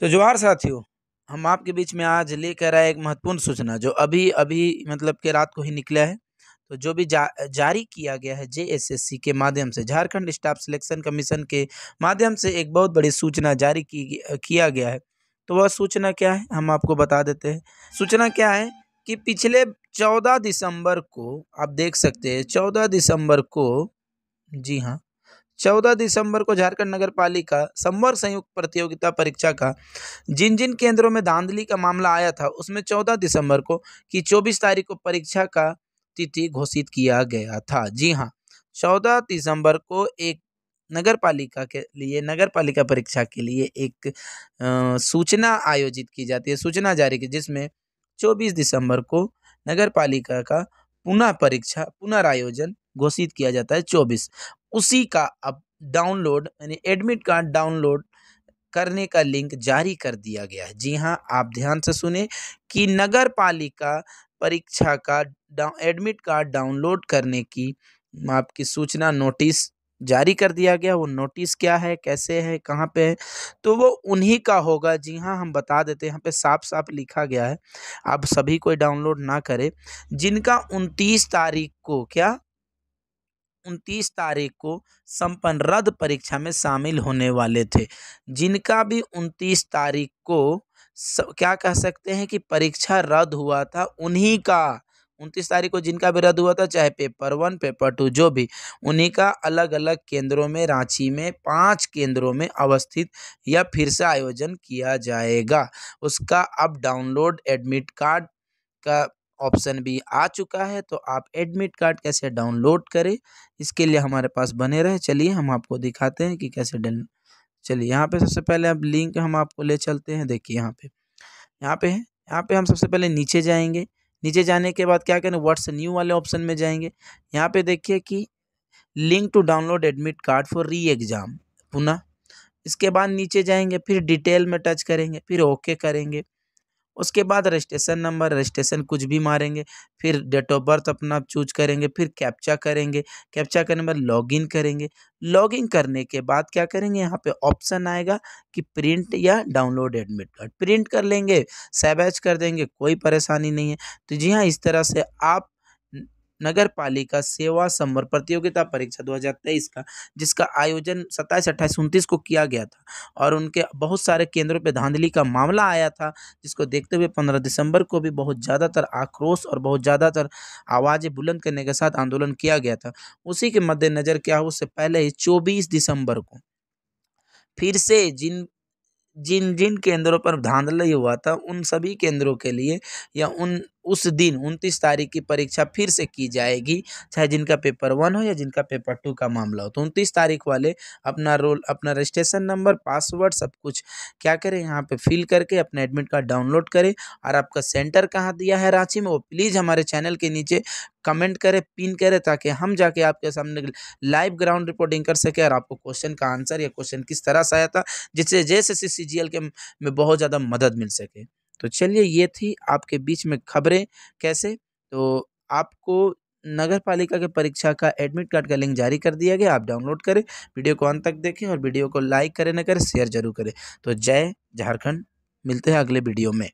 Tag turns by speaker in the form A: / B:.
A: तो जोहार साथियों हम आपके बीच में आज लेकर आए एक महत्वपूर्ण सूचना जो अभी अभी मतलब के रात को ही निकला है तो जो भी जा, जारी किया गया है जे के माध्यम से झारखंड स्टाफ सिलेक्शन कमीशन के माध्यम से एक बहुत बड़ी सूचना जारी की किया गया है तो वह सूचना क्या है हम आपको बता देते हैं सूचना क्या है कि पिछले चौदह दिसंबर को आप देख सकते हैं चौदह दिसंबर को जी हाँ चौदह दिसंबर को झारखंड नगर पालिका संवर्ग संयुक्त प्रतियोगिता परीक्षा का जिन जिन केंद्रों में धांधली का मामला आया था उसमें चौदह दिसंबर को कि चौबीस तारीख को परीक्षा का तिथि घोषित किया गया था जी हाँ चौदह दिसंबर को एक नगर पालिका के लिए नगर पालिका परीक्षा के लिए एक आ, सूचना आयोजित की जाती है सूचना जारी की जिसमें 24 दिसंबर को नगर पालिका का पुनः परीक्षा पुनरायोजन घोषित किया जाता है 24 उसी का अब डाउनलोड यानी एडमिट कार्ड डाउनलोड करने का लिंक जारी कर दिया गया है जी हाँ आप ध्यान से सुने कि नगर पालिका परीक्षा का एडमिट कार्ड डाउनलोड करने की आपकी सूचना नोटिस जारी कर दिया गया वो नोटिस क्या है कैसे है कहाँ पे है तो वो उन्हीं का होगा जी हाँ हम बता देते हैं यहाँ पे साफ साफ लिखा गया है आप सभी कोई डाउनलोड ना करें जिनका उनतीस तारीख को क्या उनतीस तारीख को संपन्न रद्द परीक्षा में शामिल होने वाले थे जिनका भी उनतीस तारीख को स, क्या कह सकते हैं कि परीक्षा रद्द हुआ था उन्हीं का उनतीस तारीख को जिनका भी रद्द हुआ था चाहे पेपर वन पेपर टू जो भी उन्हीं का अलग अलग केंद्रों में रांची में पांच केंद्रों में अवस्थित या फिर से आयोजन किया जाएगा उसका अब डाउनलोड एडमिट कार्ड का ऑप्शन भी आ चुका है तो आप एडमिट कार्ड कैसे डाउनलोड करें इसके लिए हमारे पास बने रहे चलिए हम आपको दिखाते हैं कि कैसे डन चलिए यहाँ पे सबसे पहले अब लिंक हम आपको ले चलते हैं देखिए यहाँ पे यहाँ पे है यहाँ पे हम सबसे पहले नीचे जाएंगे नीचे जाने के बाद क्या करें व्हाट्स न्यू वाले ऑप्शन में जाएंगे यहाँ पे देखिए कि link to download admit card for re exam पुनः इसके बाद नीचे जाएंगे फिर डिटेल में टच करेंगे फिर ओके करेंगे उसके बाद रजिस्ट्रेशन नंबर रजिस्ट्रेशन कुछ भी मारेंगे फिर डेट ऑफ बर्थ अपना चूज करेंगे फिर कैप्चा करेंगे कैप्चा करने के बाद लॉगिन करेंगे लॉगिन करने के बाद क्या करेंगे यहाँ पे ऑप्शन आएगा कि प्रिंट या डाउनलोड एडमिट कार्ड प्रिंट कर लेंगे सेबैच कर देंगे कोई परेशानी नहीं है तो जी हाँ इस तरह से आप नगर पालिका सेवा समर प्रतियोगिता परीक्षा 2023 का जिसका आयोजन सत्ताईस अट्ठाईस उनतीस को किया गया था और उनके बहुत सारे केंद्रों पर धांधली का मामला आया था जिसको देखते हुए पंद्रह दिसंबर को भी बहुत ज़्यादातर आक्रोश और बहुत ज़्यादातर आवाज़ें बुलंद करने के साथ आंदोलन किया गया था उसी के मद्देनज़र क्या हो उससे पहले ही चौबीस दिसंबर को फिर से जिन जिन जिन केंद्रों पर धांधली हुआ था उन सभी केंद्रों के लिए या उन उस दिन उनतीस तारीख की परीक्षा फिर से की जाएगी चाहे जिनका पेपर वन हो या जिनका पेपर टू का मामला हो तो उनतीस तारीख वाले अपना रोल अपना रजिस्ट्रेशन नंबर पासवर्ड सब कुछ क्या करें यहाँ पे फिल करके अपना एडमिट कार्ड डाउनलोड करें और आपका सेंटर कहाँ दिया है रांची में वो प्लीज़ हमारे चैनल के नीचे कमेंट करें पिन करें ताकि हम जाके आपके सामने लाइव ग्राउंड रिपोर्टिंग कर सके और आपको क्वेश्चन का आंसर या क्वेश्चन किस तरह से आया था जिससे जैसे सी के में बहुत ज़्यादा मदद मिल सके तो चलिए ये थी आपके बीच में खबरें कैसे तो आपको नगर पालिका के परीक्षा का एडमिट कार्ड का लिंक जारी कर दिया गया आप डाउनलोड करें वीडियो को अंत तक देखें और वीडियो को लाइक करें ना करें शेयर जरूर करें तो जय झारखंड मिलते हैं अगले वीडियो में